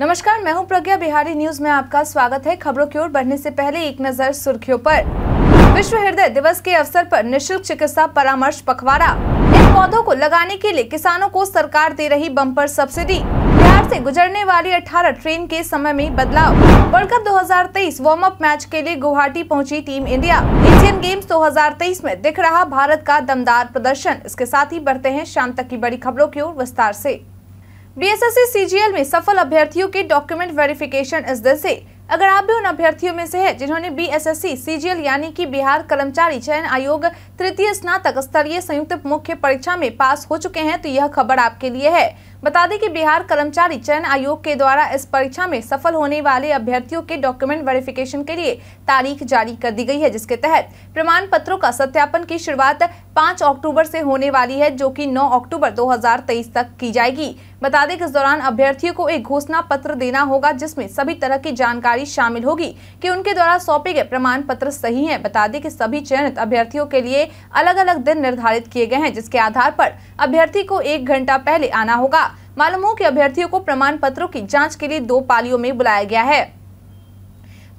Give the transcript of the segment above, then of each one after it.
नमस्कार मैं हूं प्रज्ञा बिहारी न्यूज में आपका स्वागत है खबरों की ओर बढ़ने से पहले एक नजर सुर्खियों पर विश्व हृदय दिवस के अवसर पर निशुल्क चिकित्सा परामर्श पखवाड़ा इन पौधों को लगाने के लिए किसानों को सरकार दे रही बम्पर सब्सिडी बिहार से गुजरने वाली 18 ट्रेन के समय में बदलाव वर्ल्ड कप दो वार्म अप मैच के लिए गुवाहाटी पहुँची टीम इंडिया एशियन गेम्स दो में दिख रहा भारत का दमदार प्रदर्शन इसके साथ ही बढ़ते हैं शाम तक की बड़ी खबरों की ओर विस्तार ऐसी बीएसएससी सीजीएल में सफल अभ्यर्थियों के डॉक्यूमेंट वेरिफिकेशन इस दिन से अगर आप भी उन अभ्यर्थियों में से हैं जिन्होंने बीएसएससी सीजीएल यानी कि बिहार कर्मचारी चयन आयोग तृतीय स्नातक स्तरीय संयुक्त मुख्य परीक्षा में पास हो चुके हैं तो यह खबर आपके लिए है बता दें कि बिहार कर्मचारी चयन आयोग के द्वारा इस परीक्षा में सफल होने वाले अभ्यर्थियों के डॉक्यूमेंट वेरिफिकेशन के लिए तारीख जारी कर दी गई है जिसके तहत प्रमाण पत्रों का सत्यापन की शुरुआत 5 अक्टूबर से होने वाली है जो कि 9 अक्टूबर 2023 तक की जाएगी बता दें कि इस दौरान अभ्यर्थियों को एक घोषणा पत्र देना होगा जिसमे सभी तरह की जानकारी शामिल होगी की उनके द्वारा सौंपे गए प्रमाण पत्र सही है बता दें की सभी चयनित अभ्यर्थियों के लिए अलग अलग दिन निर्धारित किए गए हैं जिसके आधार पर अभ्यर्थी को एक घंटा पहले आना होगा मालूम हो कि अभ्यर्थियों को प्रमाण पत्रों की जाँच के लिए दो पालियों में बुलाया गया है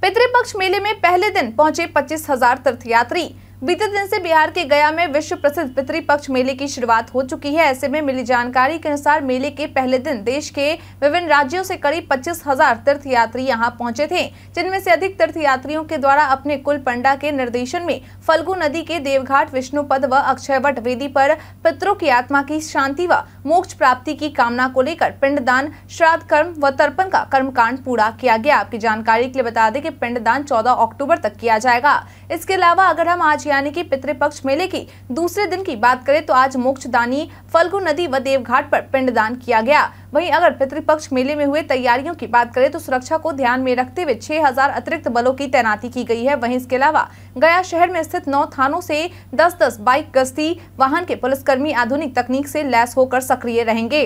पितृपक्ष मेले में पहले दिन पहुंचे पच्चीस हजार तीर्थयात्री बीते दिन से बिहार के गया में विश्व प्रसिद्ध पितृपक्ष मेले की शुरुआत हो चुकी है ऐसे में मिली जानकारी के अनुसार मेले के पहले दिन देश के विभिन्न राज्यों से करीब पच्चीस हजार तीर्थ यात्री यहाँ पहुंचे थे जिनमें से अधिक तीर्थ यात्रियों के द्वारा अपने कुल पंडा के निर्देशन में फल्गु नदी के देवघाट विष्णुपद व अक्षयवट वेदी पर पितरों की आत्मा की शांति व मोक्ष प्राप्ति की कामना को लेकर पिंडदान श्राद्ध कर्म व तर्पण का कर्मकांड पूरा किया गया आपकी जानकारी के लिए बता दें कि पिंडदान 14 अक्टूबर तक किया जाएगा इसके अलावा अगर हम आज यानी कि पितृपक्ष मेले की दूसरे दिन की बात करें तो आज मोक्ष दानी फल्गु नदी व देवघाट पर पिंडदान किया गया वहीं अगर पितृपक्ष मेले में हुए तैयारियों की बात करें तो सुरक्षा को ध्यान में रखते हुए 6000 अतिरिक्त बलों की तैनाती की गई है वहीं इसके अलावा गया शहर में स्थित नौ थानों से 10-10 बाइक गश्ती वाहन के पुलिसकर्मी आधुनिक तकनीक से लैस होकर सक्रिय रहेंगे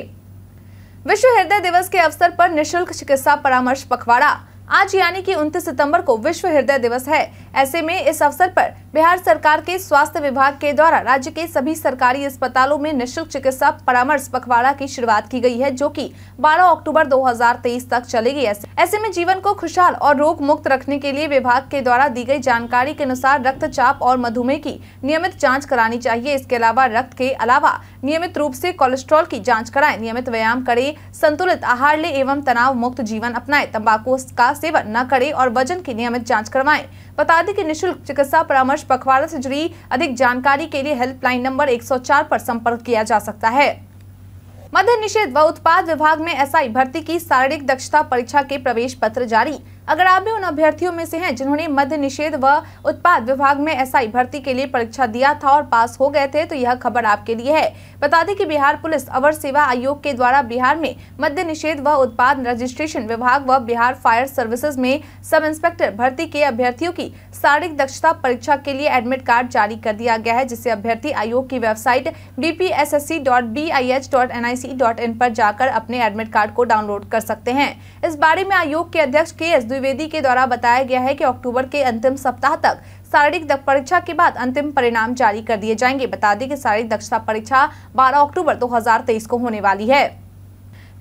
विश्व हृदय दिवस के अवसर पर निःशुल्क चिकित्सा परामर्श पखवाड़ा आज यानी कि 29 सितंबर को विश्व हृदय दिवस है ऐसे में इस अवसर पर बिहार सरकार के स्वास्थ्य विभाग के द्वारा राज्य के सभी सरकारी अस्पतालों में निशुल्क चिकित्सा परामर्श पखवाड़ा की शुरुआत की गई है जो कि 12 अक्टूबर 2023 तक चलेगी ऐसे में जीवन को खुशहाल और रोग मुक्त रखने के लिए विभाग के द्वारा दी गई जानकारी के अनुसार रक्तचाप और मधुमेह की नियमित जाँच करानी चाहिए इसके अलावा रक्त के अलावा नियमित रूप ऐसी कोलेस्ट्रॉल की जाँच कराए नियमित व्यायाम करे संतुलित आहार ले एवं तनाव मुक्त जीवन अपनाए तम्बाकू का का सेवन न करें और वजन की नियमित जांच करवाएं बता दें कि निशुल्क चिकित्सा परामर्श पखवाड़ा से जुड़ी अधिक जानकारी के लिए हेल्पलाइन नंबर 104 पर संपर्क किया जा सकता है मध्य निषेध व उत्पाद विभाग में एसआई भर्ती की शारीरिक दक्षता परीक्षा के प्रवेश पत्र जारी अगर आप भी उन अभ्यर्थियों में से हैं जिन्होंने मध्य निषेध व उत्पाद विभाग में एसआई भर्ती के लिए परीक्षा दिया था और पास हो गए थे तो यह खबर आपके लिए है बता दें कि बिहार पुलिस अवर सेवा आयोग के द्वारा बिहार में मध्य निषेध व उत्पाद रजिस्ट्रेशन विभाग व बिहार फायर सर्विसेज में सब इंस्पेक्टर भर्ती के अभ्यर्थियों की शारीरिक दक्षता परीक्षा के लिए एडमिट कार्ड जारी कर दिया गया है जिसे अभ्यर्थी आयोग की वेबसाइट dpssc.bih.nic.in पर जाकर अपने एडमिट कार्ड को डाउनलोड कर सकते हैं इस बारे में आयोग के अध्यक्ष के एस द्विवेदी के द्वारा बताया गया है कि अक्टूबर के अंतिम सप्ताह तक शारीरिक परीक्षा के बाद अंतिम परिणाम जारी कर दिए जाएंगे बता दें कि शारीरिक दक्षता परीक्षा 12 अक्टूबर 2023 को होने वाली है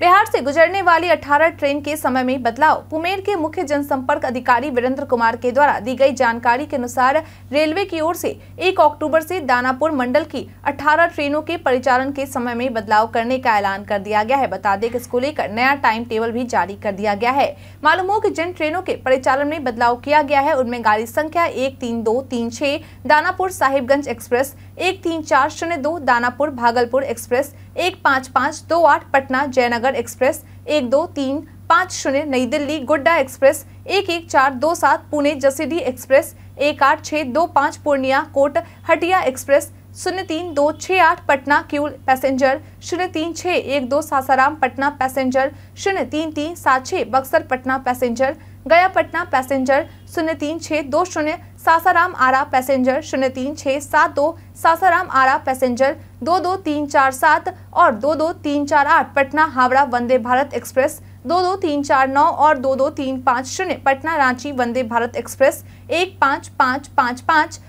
बिहार से गुजरने वाली 18 ट्रेन के समय में बदलाव पुमेर के मुख्य जनसंपर्क अधिकारी वीरेंद्र कुमार के द्वारा दी गई जानकारी के अनुसार रेलवे की ओर से 1 अक्टूबर से दानापुर मंडल की 18 ट्रेनों के परिचालन के समय में बदलाव करने का ऐलान कर दिया गया है बता दें कि इसको लेकर नया टाइम टेबल भी जारी कर दिया गया है मालूम हो की जिन ट्रेनों के परिचालन में बदलाव किया गया है उनमें गाड़ी संख्या एक तीन दो तीन छह दानापुर साहिबगंज एक्सप्रेस एक तीन चार शून्य दो दानापुर भागलपुर एक्सप्रेस एक पाँच पाँच दो आठ पटना जयनगर एक्सप्रेस एक दो तीन पाँच शून्य नई दिल्ली गोड्डा एक्सप्रेस एक एक चार दो सात पुणे जसीडी एक्सप्रेस एक आठ छः दो पाँच पूर्णिया कोट हटिया एक्सप्रेस शून्य तीन दो छः आठ पटना क्यूल पैसेंजर शून्य तीन छः एक दो सासाराम पटना पैसेंजर शून्य तीन तीन सात छः बक्सर पटना पैसेंजर गया पटना पैसेंजर शून्य तीन छः दो शून्य सासाराम आरा पैसेंजर शून्य तीन छः सात दो सासाराम आरा पैसेंजर दो दो तीन चार सात और दो दो तीन चार आठ पटना हावड़ा वंदे भारत एक्सप्रेस दो दो तीन चार नौ और दो दो तीन पाँच शून्य पटना रांची वंदे भारत एक्सप्रेस एक पाँच पाँच पाँच पाँच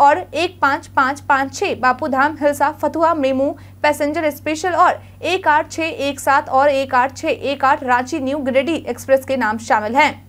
और एक पाँच पाँच पाँच छः Bapudham Hilsa Fatuha MEMU passenger special और एक आठ छः एक सात और एक आठ छः एक आठ रांची न्यू गिरिडीह एक्सप्रेस के नाम शामिल हैं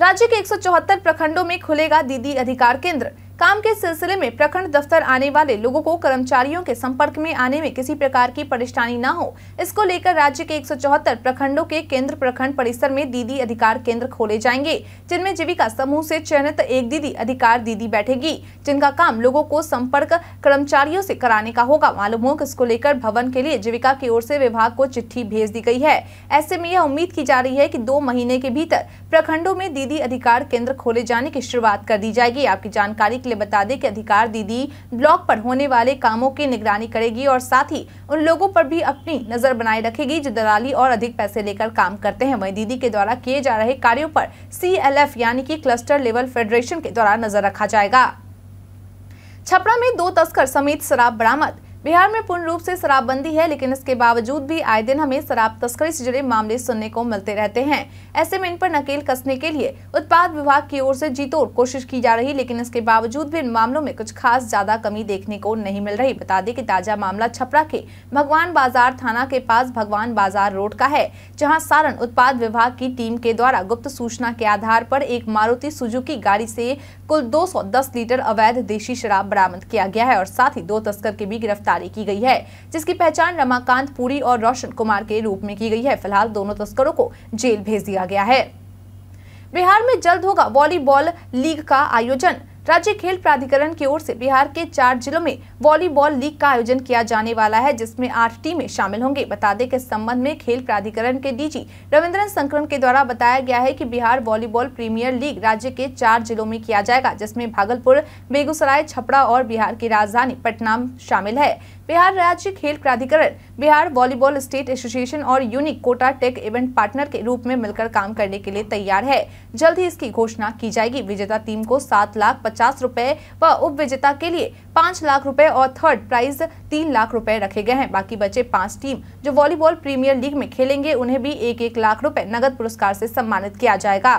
राज्य के एक प्रखंडों में खुलेगा दीदी अधिकार केंद्र काम के सिलसिले में प्रखंड दफ्तर आने वाले लोगों को कर्मचारियों के संपर्क में आने में किसी प्रकार की परेशानी न हो इसको लेकर राज्य के 174 प्रखंडों के केंद्र प्रखंड परिसर में दीदी अधिकार केंद्र खोले जाएंगे जिनमें जीविका समूह से चयनित एक दीदी अधिकार दीदी बैठेगी जिनका काम लोगों को संपर्क कर्मचारियों ऐसी कराने का होगा मालूम हो इसको लेकर भवन के लिए जीविका की ओर ऐसी विभाग को चिट्ठी भेज दी गयी है ऐसे में यह उम्मीद की जा रही है की दो महीने के भीतर प्रखंडों में दीदी अधिकार केंद्र खोले जाने की शुरुआत कर दी जाएगी आपकी जानकारी के लिए बता दें कि अधिकार दीदी ब्लॉक पर होने वाले कामों की निगरानी करेगी और साथ ही उन लोगों पर भी अपनी नजर बनाए रखेगी जो दलाली और अधिक पैसे लेकर काम करते हैं वही दीदी के द्वारा किए जा रहे कार्यो पर सी यानी की क्लस्टर लेवल फेडरेशन के द्वारा नजर रखा जाएगा छपरा में दो तस्कर समेत शराब बरामद बिहार में पूर्ण रूप से शराबबंदी है लेकिन इसके बावजूद भी आए दिन हमें शराब तस्करी से जुड़े मामले सुनने को मिलते रहते हैं ऐसे में इन पर नकेल कसने के लिए उत्पाद विभाग की ओर से जीतोर कोशिश की जा रही लेकिन इसके बावजूद भी इन मामलों में कुछ खास ज्यादा कमी देखने को नहीं मिल रही बता दें कि ताजा मामला छपरा के भगवान बाजार थाना के पास भगवान बाजार रोड का है जहाँ सारण उत्पाद विभाग की टीम के द्वारा गुप्त सूचना के आधार पर एक मारुति सुजुकी गाड़ी से कुल दो लीटर अवैध देशी शराब बरामद किया गया है और साथ ही दो तस्कर के भी गिरफ्तार जारी की गई है जिसकी पहचान रमाकांत पुरी और रोशन कुमार के रूप में की गई है फिलहाल दोनों तस्करों को जेल भेज दिया गया है बिहार में जल्द होगा वॉलीबॉल लीग का आयोजन राज्य खेल प्राधिकरण की ओर से बिहार के चार जिलों में वॉलीबॉल लीग का आयोजन किया जाने वाला है जिसमें आठ टीमें शामिल होंगे बता दें कि इस संबंध में खेल प्राधिकरण के डीजी रविंद्रन संकरण के द्वारा बताया गया है कि बिहार वॉलीबॉल प्रीमियर लीग राज्य के चार जिलों में किया जाएगा जिसमें भागलपुर बेगूसराय छपरा और बिहार की राजधानी पटना शामिल है बिहार राज्य खेल प्राधिकरण बिहार वॉलीबॉल स्टेट एसोसिएशन और unique Kota tech event partner के रूप में मिलकर काम करने के लिए तैयार है जल्द ही इसकी घोषणा की जाएगी विजेता टीम को सात लाख पचास रूपए व उप विजेता के लिए पाँच लाख रूपए और थर्ड प्राइज तीन लाख रूपए रखे गए हैं बाकी बचे पाँच टीम जो वॉलीबॉल प्रीमियर लीग में खेलेंगे उन्हें भी एक एक लाख रूपए नगद पुरस्कार ऐसी सम्मानित किया जाएगा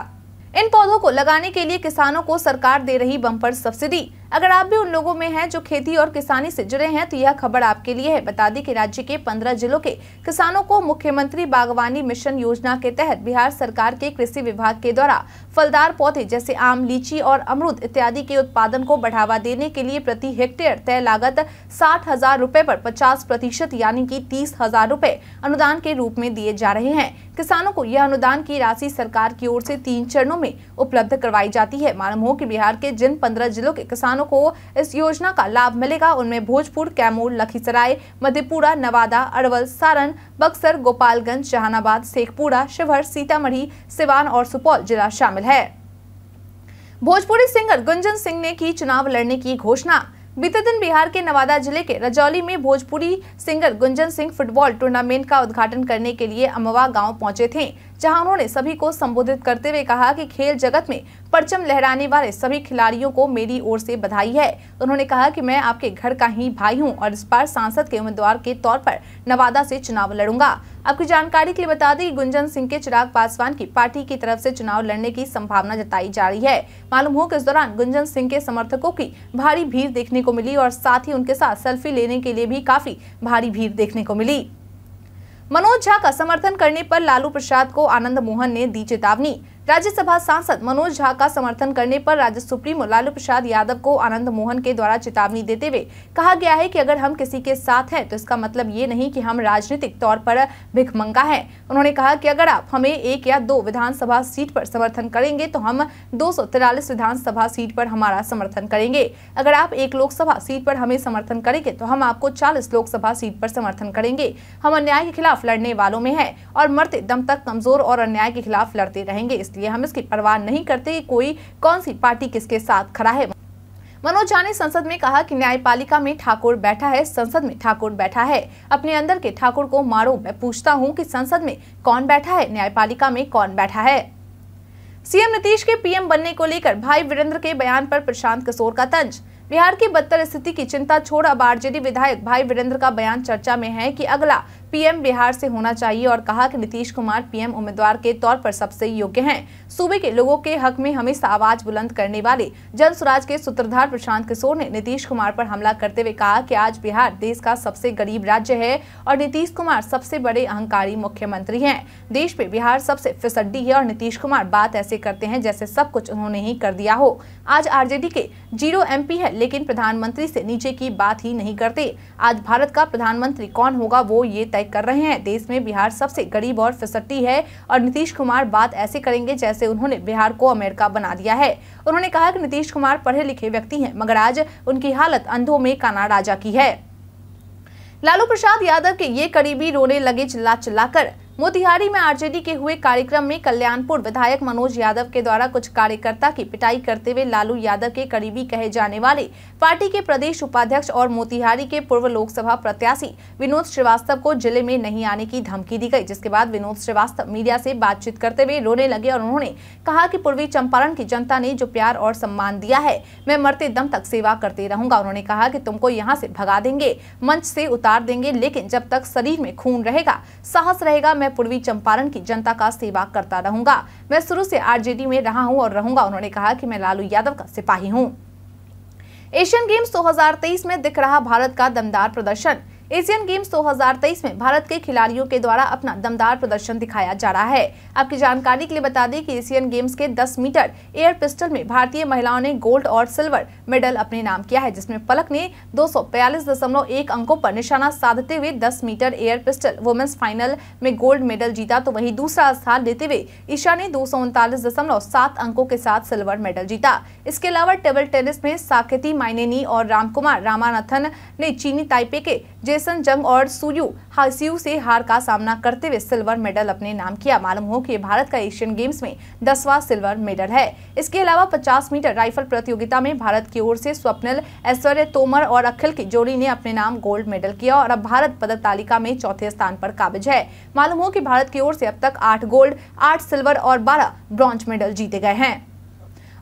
इन पौधों को लगाने के लिए किसानों को सरकार दे रही बम्पर सब्सिडी अगर आप भी उन लोगों में हैं जो खेती और किसानी से जुड़े हैं तो यह खबर आपके लिए है बता दें कि राज्य के पंद्रह जिलों के किसानों को मुख्यमंत्री बागवानी मिशन योजना के तहत बिहार सरकार के कृषि विभाग के द्वारा फलदार पौधे जैसे आम लीची और अमरूद इत्यादि के उत्पादन को बढ़ावा देने के लिए प्रति हेक्टेयर तय लागत साठ हजार रूपए आरोप पचास प्रतिशत यानी की तीस हजार रूपए अनुदान के रूप में दिए जा रहे हैं किसानों को यह अनुदान की राशि सरकार की ओर ऐसी तीन चरणों में उपलब्ध करवाई जाती है मालूम हो की बिहार के जिन पंद्रह जिलों के किसान किसानों को इस योजना का लाभ मिलेगा उनमें भोजपुर कैमूर लखीसराय मधेपुरा नवादा अरवल सारण बक्सर गोपालगंज जहानाबाद शेखपुरा शिवहर सीतामढ़ी सिवान और सुपौल जिला शामिल है भोजपुरी सिंगर गुंजन सिंह ने की चुनाव लड़ने की घोषणा बीते दिन बिहार के नवादा जिले के रजौली में Bhojpuri singer Gunjan Singh football tournament का उद्घाटन करने के लिए अमवा गांव पहुंचे थे जहां उन्होंने सभी को संबोधित करते हुए कहा कि खेल जगत में परचम लहराने वाले सभी खिलाड़ियों को मेरी ओर से बधाई है उन्होंने कहा कि मैं आपके घर का ही भाई हूं और इस बार सांसद के उम्मीदवार के तौर पर नवादा से चुनाव लड़ूंगा आपकी जानकारी के लिए बता दें गुंजन सिंह के चिराग पासवान की पार्टी की तरफ से चुनाव लड़ने की संभावना जताई जा रही है मालूम हो कि इस दौरान गुंजन सिंह के समर्थकों की भारी भीड़ देखने को मिली और साथ ही उनके साथ सेल्फी लेने के लिए भी काफी भारी भीड़ देखने को मिली मनोज झा का समर्थन करने पर लालू प्रसाद को आनंद मोहन ने दी चेतावनी राज्यसभा सांसद मनोज झा का समर्थन करने पर राज्य सुप्रीमो लालू प्रसाद यादव को आनंद मोहन के द्वारा चेतावनी देते हुए कहा गया है कि अगर हम किसी के साथ हैं तो इसका मतलब ये नहीं कि हम राजनीतिक तौर पर भिखमंगा हैं उन्होंने कहा कि अगर आप हमें एक या दो विधानसभा सीट पर समर्थन करेंगे तो हम दो विधानसभा सीट पर हमारा समर्थन करेंगे अगर आप एक लोकसभा सीट पर हमें समर्थन करेंगे तो हम आपको चालीस लोकसभा सीट पर समर्थन करेंगे हम अन्याय के खिलाफ लड़ने वालों में है और मरते दम तक कमजोर और अन्याय के खिलाफ लड़ते रहेंगे इसलिए हम इसकी परवाह नहीं करते कि कोई कौन सी पार्टी किसके साथ खड़ा है मनोज झा ने संसद में कहा कि न्यायपालिका में ठाकुर बैठा है संसद में ठाकुर बैठा है अपने अंदर के ठाकुर को मारो मैं पूछता हूँ कि संसद में कौन बैठा है न्यायपालिका में कौन बैठा है सीएम नीतीश के पीएम बनने को लेकर भाई वीरेंद्र के बयान पर प्रशांत किशोर का तंज बिहार की बदतर स्थिति की चिंता छोड़ अब आरजेडी विधायक भाई वीरेंद्र का बयान चर्चा में है कि अगला पीएम बिहार से होना चाहिए और कहा कि नीतीश कुमार पीएम उम्मीदवार के तौर पर सबसे योग्य हैं सूबे के लोगों के हक में हमेशा आवाज बुलंद करने वाले जन स्वराज के सूत्रधार प्रशांत किशोर ने नीतीश कुमार पर हमला करते हुए कहा कि आज बिहार देश का सबसे गरीब राज्य है और नीतीश कुमार सबसे बड़े अहंकारी मुख्यमंत्री है देश में बिहार सबसे फिसड्डी है और नीतीश कुमार बात ऐसे करते हैं जैसे सब कुछ उन्होंने ही कर दिया हो आज आर के जीरो एम है लेकिन प्रधानमंत्री ऐसी नीचे की बात ही नहीं करते आज भारत का प्रधानमंत्री कौन होगा वो ये तय लाइक कर रहे हैं देश में बिहार सबसे गरीब और फिसट्टी है और नीतीश कुमार बात ऐसे करेंगे जैसे उन्होंने बिहार को अमेरिका बना दिया है उन्होंने कहा कि नीतीश कुमार पढ़े लिखे व्यक्ति हैं मगर आज उनकी हालत अंधों में काना राजा की है लालू प्रसाद यादव के ये करीबी रोने लगे चिल्ला चिल्लाकर मोतिहारी में आरजेडी के हुए कार्यक्रम में कल्याणपुर विधायक मनोज यादव के द्वारा कुछ कार्यकर्ता की पिटाई करते हुए लालू यादव के करीबी कहे जाने वाले पार्टी के प्रदेश उपाध्यक्ष और मोतिहारी के पूर्व लोकसभा प्रत्याशी विनोद श्रीवास्तव को जिले में नहीं आने की धमकी दी गई जिसके बाद विनोद श्रीवास्तव मीडिया से बातचीत करते हुए रोने लगे और उन्होंने कहा की पूर्वी चंपारण की जनता ने जो प्यार और सम्मान दिया है मैं मरते दम तक सेवा करते रहूंगा उन्होंने कहा की तुमको यहाँ से भगा देंगे मंच से उतार देंगे लेकिन जब तक शरीर में खून रहेगा साहस रहेगा मैं पूर्वी चंपारण की जनता का सेवा करता रहूंगा मैं शुरू से आरजेडी में रहा हूं और रहूंगा उन्होंने कहा कि मैं लालू यादव का सिपाही हूं एशियन गेम्स 2023 में दिख रहा भारत का दमदार प्रदर्शन एशियन गेम्स 2023 में भारत के खिलाड़ियों के द्वारा अपना दमदार प्रदर्शन दिखाया जा रहा है आपकी जानकारी के लिए बता दें कि एशियन गेम्स के 10 मीटर एयर पिस्टल में भारतीय महिलाओं ने गोल्ड और सिल्वर मेडल अपने नाम किया है जिसमें पलक ने 242.1 अंकों पर निशाना साधते हुए 10 metre air pistol women's final में गोल्ड मेडल जीता तो वही दूसरा स्थान लेते हुए ईशा ने दो अंकों के साथ सिल्वर मेडल जीता इसके अलावा टेबल टेनिस में साकेती माइनेनी और रामकुमार रामानाथन ने चीनी ताइपे के जेसन जंग और सुयू हासियू से हार का सामना करते हुए सिल्वर मेडल अपने नाम किया मालूम हो कि भारत का एशियन गेम्स में दसवां सिल्वर मेडल है इसके अलावा 50 मीटर राइफल प्रतियोगिता में भारत की ओर से स्वप्निल ऐश्वर्य तोमर और अखिल की जोड़ी ने अपने नाम गोल्ड मेडल किया और अब भारत पदक तालिका में चौथे स्थान पर काबिज है मालूम हो की भारत की ओर से अब तक आठ गोल्ड आठ सिल्वर और बारह ब्रॉन्ज मेडल जीते गए हैं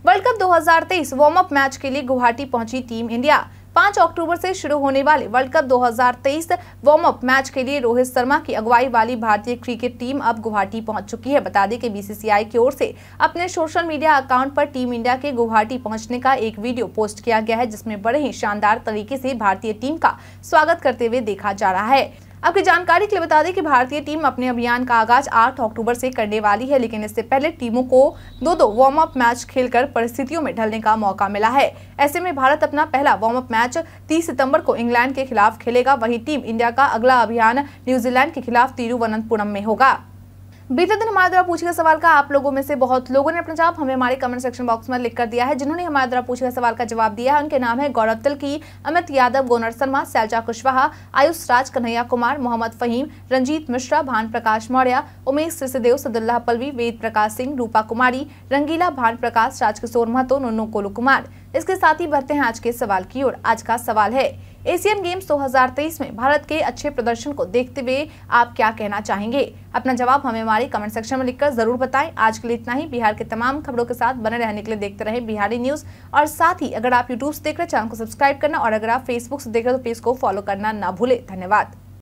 world cup 2023 warm up match के लिए गुवाहाटी पहुंची टीम इंडिया पांच अक्टूबर से शुरू होने वाले world cup 2023 warm up match के लिए रोहित शर्मा की अगुवाई वाली भारतीय क्रिकेट टीम अब गुवाहाटी पहुंच चुकी है बता दें कि बीसीसीआई की ओर से अपने सोशल मीडिया अकाउंट पर टीम इंडिया के गुवाहाटी पहुंचने का एक वीडियो पोस्ट किया गया है जिसमें बड़े ही शानदार तरीके से भारतीय टीम का स्वागत करते हुए देखा जा रहा है आपकी जानकारी के लिए बता दें कि भारतीय टीम अपने अभियान का आगाज 8 अक्टूबर से करने वाली है लेकिन इससे पहले टीमों को दो दो वार्म अप मैच खेलकर परिस्थितियों में ढलने का मौका मिला है ऐसे में भारत अपना पहला वार्म अप मैच 30 सितंबर को इंग्लैंड के खिलाफ खेलेगा वहीं टीम इंडिया का अगला अभियान न्यूजीलैंड के खिलाफ तिरुवनंतपुरम में होगा बीते दिन हमारे द्वारा पूछे गए सवाल का आप लोगों में से बहुत लोगों ने अपना जवाब हमें हमारे कमेंट सेक्शन बॉक्स में लिख कर दिया है जिन्होंने हमारे द्वारा पूछे गए सवाल का जवाब दिया है उनके नाम है गौरव तिलकी अमित यादव गोनर शर्मा सैलजा कुशवाहा आयुष राज कन्हैया कुमार मोहम्मद फहीम रंजीत मिश्रा भान प्रकाश मौर्य उमेश सिसदेव सदुल्लाह पलवी वेद प्रकाश सिंह रूपा कुमारी रंगीला भान प्रकाश राजकिशोर महतो नोनो कोलू कुमार इसके साथ ही बढ़ते हैं आज के सवाल की ओर आज का सवाल है एशियन गेम्स 2023 में भारत के अच्छे प्रदर्शन को देखते हुए आप क्या कहना चाहेंगे अपना जवाब हमें हमारे कमेंट सेक्शन में लिखकर जरूर बताएं आज के लिए इतना ही बिहार के तमाम खबरों के साथ बने रहने के लिए देखते रहे बिहारी न्यूज और साथ ही अगर आप यूट्यूब से देख रहे चैनल को सब्सक्राइब करना और अगर आप फेसबुक से देख रहे तो पेज को फॉलो करना ना भूले धन्यवाद